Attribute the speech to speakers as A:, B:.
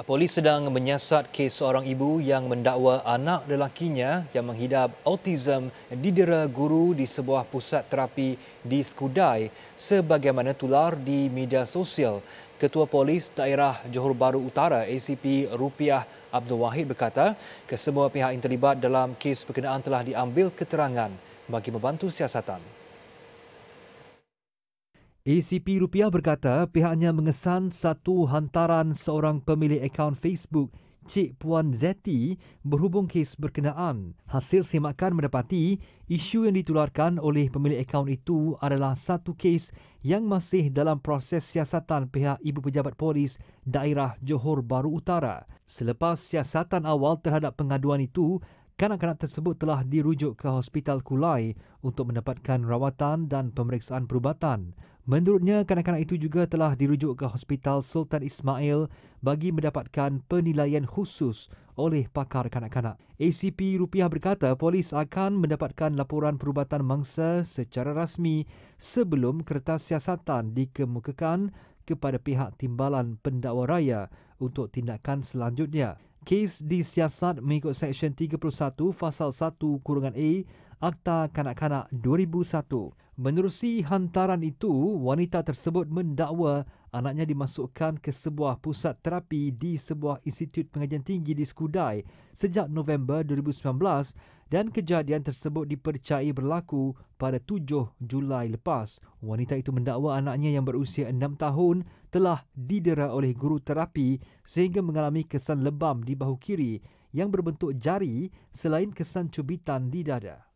A: Polis sedang menyiasat kes seorang ibu yang mendakwa anak lelakinya yang menghidap autism didera guru di sebuah pusat terapi di Skudai sebagaimana tular di media sosial. Ketua Polis Daerah Johor Baru Utara ACP Rupiah Abdul Wahid berkata, kesemua pihak yang terlibat dalam kes perkenaan telah diambil keterangan bagi membantu siasatan. ACP Rupiah berkata pihaknya mengesan satu hantaran seorang pemilik akaun Facebook Cik Puan Zeti berhubung kes berkenaan. Hasil semakan mendapati isu yang ditularkan oleh pemilik akaun itu adalah satu kes yang masih dalam proses siasatan pihak ibu pejabat polis daerah Johor Baru Utara. Selepas siasatan awal terhadap pengaduan itu, kanak-kanak tersebut telah dirujuk ke Hospital Kulai untuk mendapatkan rawatan dan pemeriksaan perubatan. Menurutnya, kanak-kanak itu juga telah dirujuk ke Hospital Sultan Ismail bagi mendapatkan penilaian khusus oleh pakar kanak-kanak. ACP Rupiah berkata polis akan mendapatkan laporan perubatan mangsa secara rasmi sebelum kertas siasatan dikemukakan kepada pihak timbalan pendakwa raya untuk tindakan selanjutnya kes disiasat mengikut Seksyen 31 Fasal 1 Kurungan A Akta Kanak-Kanak 2001. Menerusi hantaran itu, wanita tersebut mendakwa anaknya dimasukkan ke sebuah pusat terapi di sebuah institut pengajian tinggi di Skudai sejak November 2019 dan kejadian tersebut dipercayai berlaku pada 7 Julai lepas. Wanita itu mendakwa anaknya yang berusia 6 tahun telah didera oleh guru terapi sehingga mengalami kesan lebam di bahu kiri yang berbentuk jari selain kesan cubitan di dada.